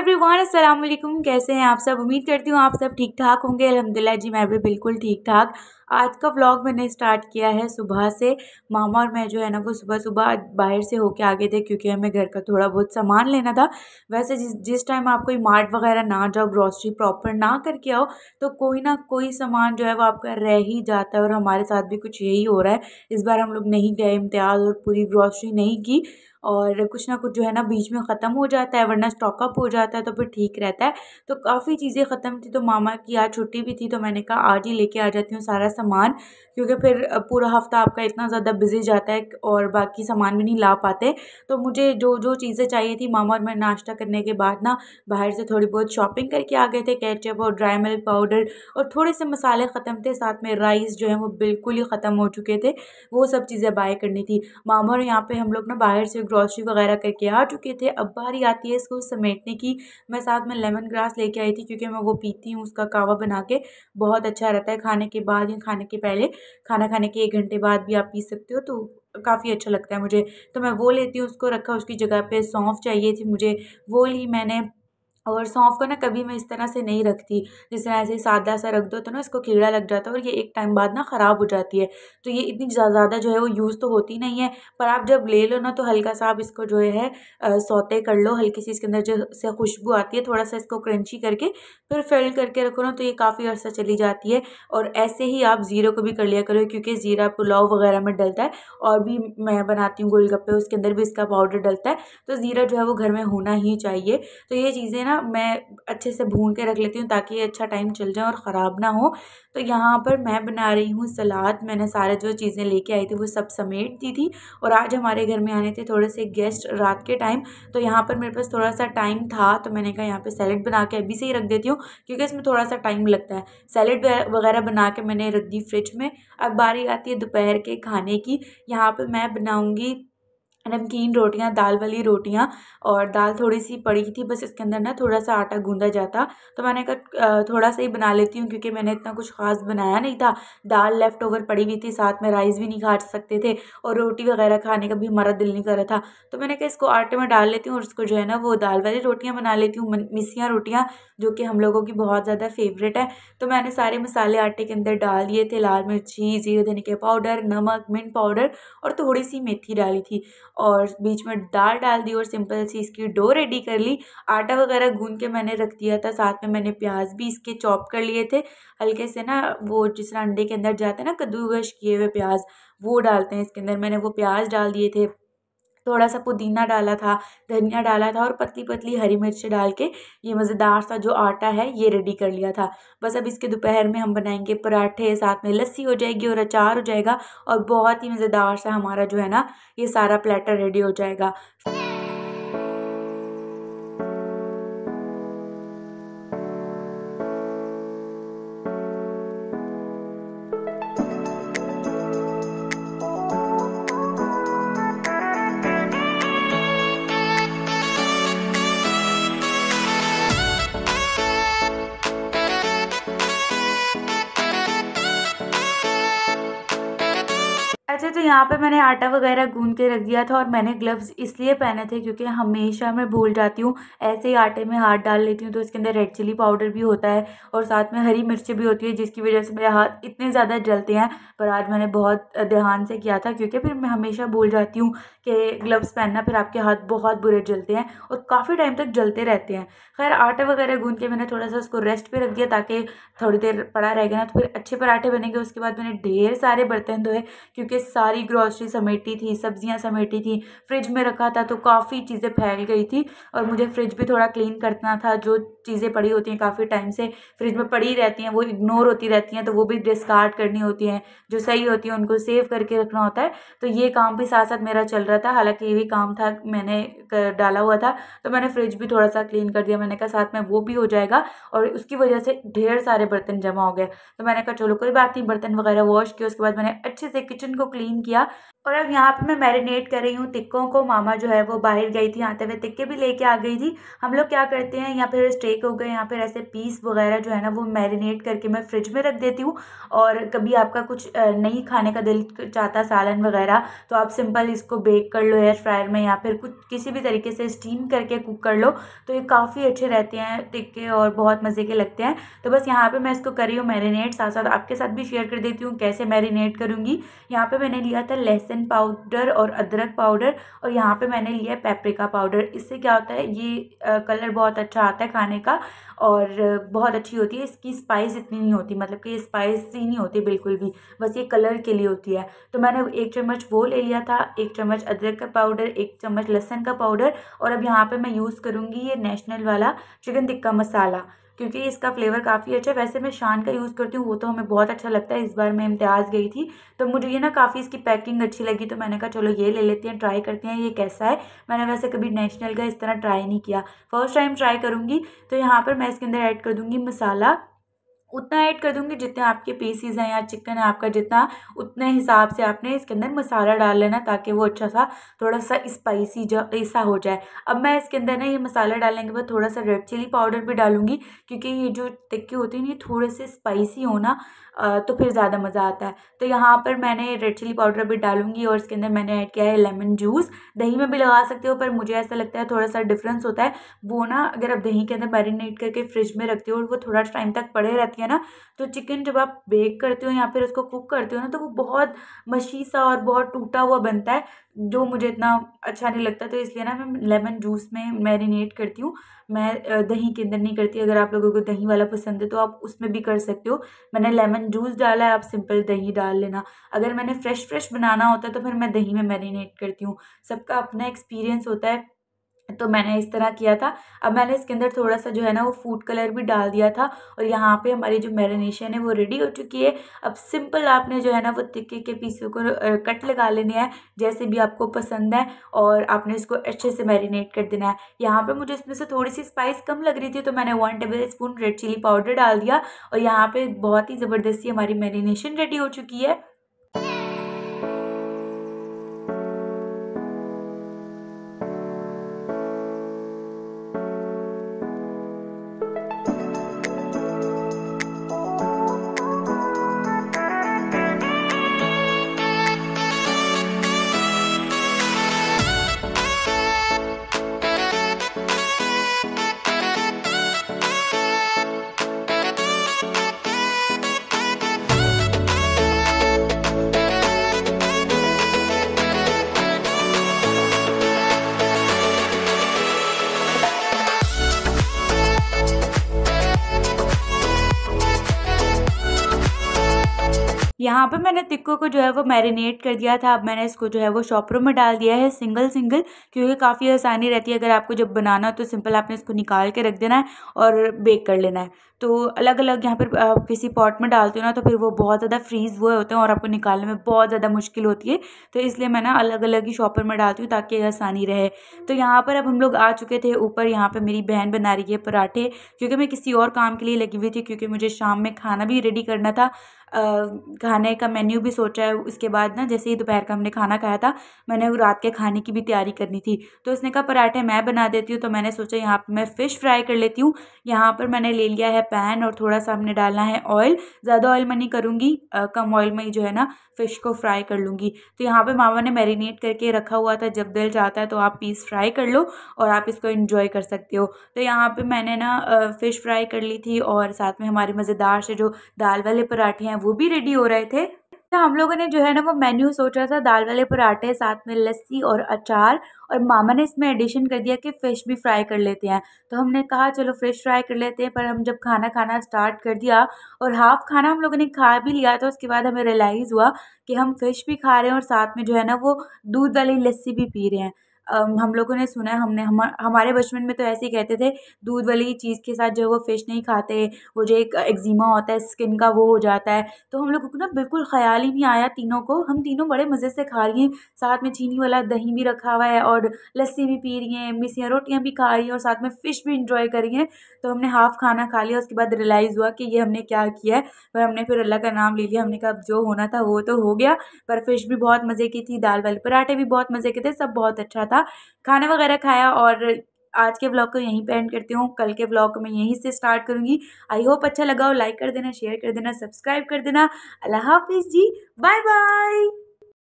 everyone अस्सलाम वालेकुम कैसे हैं आप सब उम्मीद करती हूँ आप सब ठीक ठाक होंगे अलहमदिल्ला जी मैं भी बिल्कुल ठीक ठाक आज का व्लॉग मैंने स्टार्ट किया है सुबह से मामा और मैं जो है ना वो सुबह सुबह बाहर से होके आ गए थे क्योंकि हमें घर का थोड़ा बहुत सामान लेना था वैसे जिस जिस टाइम आप कोई मार्ट वगैरह ना जाओ ग्रॉसरी प्रॉपर ना करके आओ तो कोई ना कोई सामान जो है वो आपका रह ही जाता है और हमारे साथ भी कुछ यही हो रहा है इस बार हम लोग नहीं गए इम्तियाज़ और पूरी ग्रॉसरी नहीं की और कुछ ना कुछ जो है ना बीच में ख़त्म हो जाता है वरना स्टॉकअप हो जाता है तो फिर ठीक रहता है तो काफ़ी चीज़ें ख़त्म थी तो मामा की आज छुट्टी भी थी तो मैंने कहा आज ही लेके आ जाती हूँ सारा सामान क्योंकि फिर पूरा हफ्ता आपका इतना ज़्यादा बिजी जाता है और बाकी सामान भी नहीं ला पाते तो मुझे जो जो चीज़ें चाहिए थी मामा और मैं नाश्ता करने के बाद ना बाहर से थोड़ी बहुत शॉपिंग करके आ गए थे कैचअप और ड्राई मिल्क पाउडर और थोड़े से मसाले ख़त्म थे साथ में राइस जो है वो बिल्कुल ही ख़त्म हो चुके थे वो सब चीज़ें बाय करनी थी मामा और यहाँ पर हम लोग ना बाहर से ग्रॉसरी वगैरह करके आ चुके थे अब बारी आती है इसको समेटने की मैं साथ में लेमन ग्रास लेके आई थी क्योंकि मैं वो पीती हूँ उसका कावा बना के बहुत अच्छा रहता है खाने के बाद या खाने के पहले खाना खाने के एक घंटे बाद भी आप पी सकते हो तो काफ़ी अच्छा लगता है मुझे तो मैं वो लेती हूँ उसको रखा उसकी जगह पे सौंफ चाहिए थी मुझे वो ली मैंने और सौंफ को ना कभी मैं इस तरह से नहीं रखती जिस तरह ऐसे सादा सा रख दो तो ना इसको कीड़ा लग जाता है और ये एक टाइम बाद ना ख़राब हो जाती है तो ये इतनी ज़्यादा जो है वो यूज़ तो होती नहीं है पर आप जब ले लो ना तो हल्का सा आप इसको जो है सौते कर लो हल्की सी इसके अंदर जो से खुशबू आती है थोड़ा सा इसको क्रंची करके फिर फिल करके रखो ना तो ये काफ़ी अर्सा चली जाती है और ऐसे ही आप ज़ीरे को भी कर लिया करो क्योंकि ज़ीरा पुलाव वगैरह में डलता है और भी मैं बनाती हूँ गोलगप्पे उसके अंदर भी इसका पाउडर डलता है तो ज़ीरा जो है वो घर में होना ही चाहिए तो ये चीज़ें ना मैं अच्छे से भून के रख लेती हूँ ताकि ये अच्छा टाइम चल जाए और ख़राब ना हो तो यहाँ पर मैं बना रही हूँ सलाद मैंने सारे जो चीज़ें लेके आई थी वो सब समेट दी थी और आज हमारे घर में आने थे थोड़े से गेस्ट रात के टाइम तो यहाँ पर मेरे पास थोड़ा सा टाइम था तो मैंने कहा यहाँ पर सैलड बना के अभी से ही रख देती हूँ क्योंकि इसमें थोड़ा सा टाइम लगता है सैलड वगैरह बना के मैंने रख दी फ्रिज में अब बारी आती है दोपहर के खाने की यहाँ पर मैं बनाऊँगी नमकीन रोटियाँ दाल वाली रोटियाँ और दाल थोड़ी सी पड़ी थी बस इसके अंदर ना थोड़ा सा आटा गूँधा जाता तो मैंने कहा थोड़ा सा ही बना लेती हूँ क्योंकि मैंने इतना कुछ ख़ास बनाया नहीं था दाल लेफ़्ट ओवर पड़ी हुई थी साथ में राइस भी नहीं खा सकते थे और रोटी वगैरह खाने का भी हमारा दिल नहीं कर रहा था तो मैंने कहा इसको आटे में डाल लेती हूँ और उसको जो है ना वो दाल वाली रोटियाँ बना लेती हूँ मिसियाँ रोटियाँ जो कि हम लोगों की बहुत ज़्यादा फेवरेट है तो मैंने सारे मसाले आटे के अंदर डाल दिए थे लाल मिर्ची जीरे धनिके पाउडर नमक मिर्च पाउडर और थोड़ी सी मेथी डाली थी और बीच में दाल डाल दी और सिंपल सी इसकी डो रेडी कर ली आटा वगैरह गूंद के मैंने रख दिया था साथ में मैंने प्याज भी इसके चॉप कर लिए थे हल्के से ना वो जिस तरह अंडे के अंदर जाते हैं ना कद्दूगश किए हुए प्याज वो डालते हैं इसके अंदर मैंने वो प्याज डाल दिए थे थोड़ा सा पुदीना डाला था धनिया डाला था और पतली पतली हरी मिर्च डाल के ये मज़ेदार सा जो आटा है ये रेडी कर लिया था बस अब इसके दोपहर में हम बनाएंगे पराठे साथ में लस्सी हो जाएगी और अचार हो जाएगा और बहुत ही मज़ेदार सा हमारा जो है ना ये सारा प्लेटर रेडी हो जाएगा यहाँ पे मैंने आटा वगैरह गूंद के रख दिया था और मैंने ग्लव्स इसलिए पहने थे क्योंकि हमेशा मैं भूल जाती हूँ ऐसे ही आटे में हाथ डाल लेती हूँ तो इसके अंदर रेड चिली पाउडर भी होता है और साथ में हरी मिर्ची भी होती है जिसकी वजह से मेरे हाथ इतने ज़्यादा जलते हैं पर आज मैंने बहुत ध्यान से किया था क्योंकि फिर मैं हमेशा भूल जाती हूँ कि ग्लव्स पहनना फिर आपके हाथ बहुत बुरे जलते हैं और काफ़ी टाइम तक जलते रहते हैं खैर आटा वगैरह गूंद के मैंने थोड़ा सा उसको रेस्ट पर रख दिया ताकि थोड़ी देर पड़ा गया ना तो फिर अच्छे पराठे बनेंगे उसके बाद मैंने ढेर सारे बर्तन धोए क्योंकि सारी ग्रॉसरी समेटी थी सब्जियां समेटी थी फ्रिज में रखा था तो काफ़ी चीज़ें फैल गई थी और मुझे फ्रिज भी थोड़ा क्लीन करना था जो चीज़ें पड़ी होती हैं काफ़ी टाइम से फ्रिज में पड़ी रहती हैं वो इग्नोर होती रहती हैं तो वो भी डिस्कार्ड करनी होती हैं जो सही होती हैं उनको सेव करके रखना होता है तो ये काम भी साथ साथ मेरा चल रहा था हालांकि ये भी काम था मैंने डाला हुआ था तो मैंने फ्रिज भी थोड़ा सा क्लीन कर दिया मैंने कहा साथ में वो भी हो जाएगा और उसकी वजह से ढेर सारे बर्तन जमा हो गए तो मैंने कहा चलो कोई बात नहीं बर्तन वगैरह वॉश किया उसके बाद मैंने अच्छे से किचन को क्लीन किया किया और अब यहाँ पे मैं मैरिनेट कर रही हूँ टिक्कों को मामा जो है वो बाहर गई थी आते हुए टिक्के भी लेके आ गई थी हम लोग क्या करते हैं या फिर स्टेक हो गए या फिर ऐसे पीस वगैरह जो है ना वो मैरिनेट करके मैं फ्रिज में रख देती हूँ और कभी आपका कुछ नहीं खाने का दिल चाहता सालन वगैरह तो आप सिंपल इसको बेक कर लो एयर फ्रायर में या फिर कुछ किसी भी तरीके से स्टीम करके कुक कर लो तो ये काफ़ी अच्छे रहते हैं टिक्के और बहुत मज़े के लगते हैं तो बस यहाँ पर मैं इसको कर रही हूँ मैरिनेट साथ साथ आपके साथ भी शेयर कर देती हूँ कैसे मैरिनेट करूँगी यहाँ पर मैंने लिया लिया था लहसुन पाउडर और अदरक पाउडर और यहाँ पे मैंने लिया है पेपरिका पाउडर इससे क्या होता है ये कलर बहुत अच्छा आता है खाने का और बहुत अच्छी होती है इसकी स्पाइस इतनी नहीं होती मतलब कि स्पाइस ही नहीं होती बिल्कुल भी बस ये कलर के लिए होती है तो मैंने एक चम्मच वो ले लिया था एक चम्मच अदरक का पाउडर एक चम्मच लहसुन का पाउडर और अब यहाँ पर मैं यूज़ करूँगी ये नेशनल वाला चिकन टिक्का मसाला क्योंकि इसका फ्लेवर काफ़ी अच्छा है वैसे मैं शान का यूज़ करती हूँ वो तो हमें बहुत अच्छा लगता है इस बार मैं इम्तियाज़ गई थी तो मुझे ये ना काफ़ी इसकी पैकिंग अच्छी लगी तो मैंने कहा चलो ये ले लेते हैं ट्राई करते हैं ये कैसा है मैंने वैसे कभी नेशनल का इस तरह ट्राई नहीं किया फर्स्ट टाइम ट्राई करूँगी तो यहाँ पर मैं इसके अंदर ऐड कर दूँगी मसाला उतना ऐड कर दूँगी जितने आपके पीसीज हैं या चिकन है आपका जितना उतने हिसाब से आपने इसके अंदर मसाला डाल लेना ताकि वो अच्छा सा थोड़ा सा स्पाइसी जो ऐसा हो जाए अब मैं इसके अंदर ना ये मसाला डालने के बाद थोड़ा सा रेड चिली पाउडर भी डालूंगी क्योंकि ये जो टिक्के होते हैं ये थोड़े से स्पाइसी होना तो फिर ज़्यादा मज़ा आता है तो यहाँ पर मैंने रेड चिली पाउडर भी डालूंगी और इसके अंदर मैंने ऐड किया है लेमन जूस दही में भी लगा सकते हो पर मुझे ऐसा लगता है थोड़ा सा डिफरेंस होता है वो ना अगर आप दही के अंदर मैरिनेट करके फ्रिज में रखते हो और वो थोड़ा टाइम तक पड़े रहते है ना तो चिकन जब आप बेक करते हो या फिर उसको कुक करते हो ना तो वो बहुत मशी सा और बहुत टूटा हुआ बनता है जो मुझे इतना अच्छा नहीं लगता तो इसलिए ना मैं लेमन जूस में मैरिनेट करती हूँ मैं दही के अंदर नहीं करती अगर आप लोगों को दही वाला पसंद है तो आप उसमें भी कर सकते हो मैंने लेमन जूस डाला है आप सिंपल दही डाल लेना अगर मैंने फ्रेश फ्रेश बनाना होता है तो फिर मैं दही में मैरिनेट करती हूँ सबका अपना एक्सपीरियंस होता है तो मैंने इस तरह किया था अब मैंने इसके अंदर थोड़ा सा जो है ना वो फूड कलर भी डाल दिया था और यहाँ पे हमारी जो मैरिनेशन है वो रेडी हो चुकी है अब सिंपल आपने जो है ना वो तिक्के के पीसों को कट लगा लेने हैं जैसे भी आपको पसंद है और आपने इसको अच्छे से मैरिनेट कर देना है यहाँ पर मुझे इसमें से थोड़ी सी स्पाइस कम लग रही थी तो मैंने one tablespoon red chilli powder डाल दिया और यहाँ पर बहुत ही ज़बरदस्ती हमारी मैरिनेशन रेडी हो चुकी है यहाँ पे मैंने तिक्को को जो है वो मैरिनेट कर दिया था अब मैंने इसको जो है वो शॉपरों में डाल दिया है सिंगल सिंगल क्योंकि काफ़ी आसानी रहती है अगर आपको जब बनाना हो तो सिंपल आपने इसको निकाल के रख देना है और बेक कर लेना है तो अलग अलग यहाँ पर किसी पॉट में डालती हूँ ना तो फिर वो बहुत ज़्यादा फ्रीज़ हुए होते हैं और आपको निकालने में बहुत ज़्यादा मुश्किल होती है तो इसलिए मैं ना अलग अलग ही शॉपर में डालती हूँ ताकि आसानी रहे तो यहाँ पर अब हम लोग आ चुके थे ऊपर यहाँ पर मेरी बहन बना रही है पराठे क्योंकि मैं किसी और काम के लिए लगी हुई थी क्योंकि मुझे शाम में खाना भी रेडी करना था खाने का मेन्यू भी सोचा है उसके बाद ना जैसे ही दोपहर का हमने खाना खाया था मैंने रात के खाने की भी तैयारी करनी थी तो उसने कहा पराठे मैं बना देती हूँ तो मैंने सोचा यहाँ पर मैं फ़िश फ्राई कर लेती हूँ यहाँ पर मैंने ले लिया है पैन और थोड़ा सा हमने डालना है ऑयल ज़्यादा ऑयल मैं नहीं करूँगी कम ऑयल में ही जो है ना फ़िश को फ्राई कर लूँगी तो यहाँ पे मामा ने मैरिनेट करके रखा हुआ था जब दिल चाहता है तो आप पीस फ्राई कर लो और आप इसको इन्जॉय कर सकते हो तो यहाँ पर मैंने ना फ़िश फ्राई कर ली थी और साथ में हमारे मज़ेदार से जो दाल वाले पराठे हैं वो भी रेडी हो रहे थे तो हम लोगों ने जो है ना वो मेन्यू सोचा था दाल वाले पराठे साथ में लस्सी और अचार और मामा ने इसमें एडिशन कर दिया कि फ़िश भी फ्राई कर लेते हैं तो हमने कहा चलो फ़िश फ्राई कर लेते हैं पर हम जब खाना खाना स्टार्ट कर दिया और हाफ़ खाना हम लोगों ने खा भी लिया तो उसके बाद हमें रियलाइज़ हुआ कि हम फ़िश भी खा रहे हैं और साथ में जो है ना वो दूध वाली लस्सी भी पी रहे हैं हम लोगों ने सुना है हमने हमारे बचपन में तो ऐसे ही कहते थे दूध वाली चीज़ के साथ जो है वो फ़िश नहीं खाते वो जो एक एक्जिमा होता है स्किन का वो हो जाता है तो हम लोगों को ना बिल्कुल ख़याल ही नहीं आया तीनों को हम तीनों बड़े मज़े से खा रही हैं साथ में चीनी वाला दही भी रखा हुआ है और लस्सी भी पी रही हैं मिसियाँ रोटियाँ भी खा रही हैं और साथ में फ़िश भी इंजॉय करी हैं तो हमने हाफ़ खाना खा लिया उसके बाद रियलाइज़ हुआ कि ये हमने क्या किया है पर हमने फिर अल्लाह का नाम ले लिया हमने कहा जो होना था वो तो हो गया पर फ़िश भी बहुत मज़े की थी दाल वाले पराठे भी बहुत मज़े के थे सब बहुत अच्छा था था खाना वगैरह खाया और आज के ब्लॉग को यहीं पे एंड करती हूँ कल के ब्लॉग को मैं यहीं से स्टार्ट करूँगी आई होप अच्छा लगा हो लाइक कर देना शेयर कर देना सब्सक्राइब कर देना अल्लाह हाफिज़ जी बाय बाय